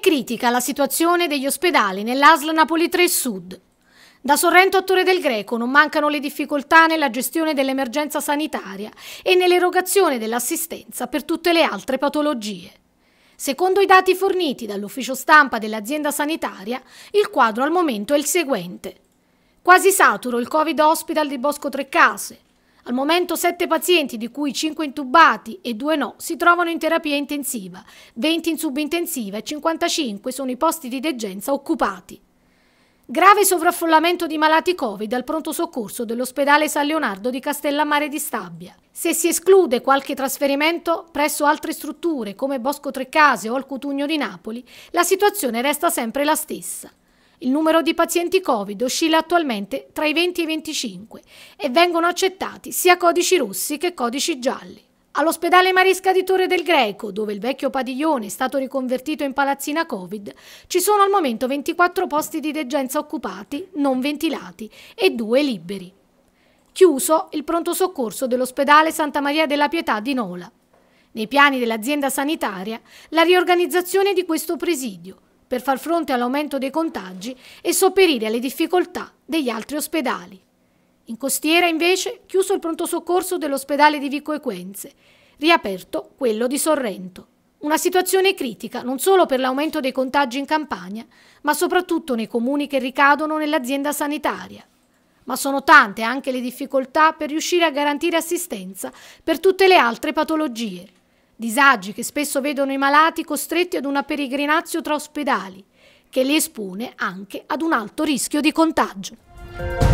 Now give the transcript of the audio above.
critica la situazione degli ospedali nell'Asl Napoli 3 Sud. Da Sorrento a Torre del Greco non mancano le difficoltà nella gestione dell'emergenza sanitaria e nell'erogazione dell'assistenza per tutte le altre patologie. Secondo i dati forniti dall'ufficio stampa dell'azienda sanitaria, il quadro al momento è il seguente. Quasi saturo il Covid Hospital di Bosco Tre Case, al momento 7 pazienti, di cui 5 intubati e 2 no, si trovano in terapia intensiva, 20 in subintensiva e 55 sono i posti di degenza occupati. Grave sovraffollamento di malati Covid al pronto soccorso dell'ospedale San Leonardo di Castellammare di Stabia. Se si esclude qualche trasferimento presso altre strutture come Bosco Treccase o al Cutugno di Napoli, la situazione resta sempre la stessa. Il numero di pazienti Covid oscilla attualmente tra i 20 e i 25 e vengono accettati sia codici rossi che codici gialli. All'ospedale Marisca di Torre del Greco, dove il vecchio padiglione è stato riconvertito in palazzina Covid, ci sono al momento 24 posti di degenza occupati, non ventilati, e due liberi. Chiuso il pronto soccorso dell'ospedale Santa Maria della Pietà di Nola. Nei piani dell'azienda sanitaria, la riorganizzazione di questo presidio, per far fronte all'aumento dei contagi e sopperire alle difficoltà degli altri ospedali. In costiera invece chiuso il pronto soccorso dell'ospedale di Vico Equenze, riaperto quello di Sorrento. Una situazione critica non solo per l'aumento dei contagi in Campania, ma soprattutto nei comuni che ricadono nell'azienda sanitaria. Ma sono tante anche le difficoltà per riuscire a garantire assistenza per tutte le altre patologie disagi che spesso vedono i malati costretti ad una peregrinazio tra ospedali, che li espone anche ad un alto rischio di contagio.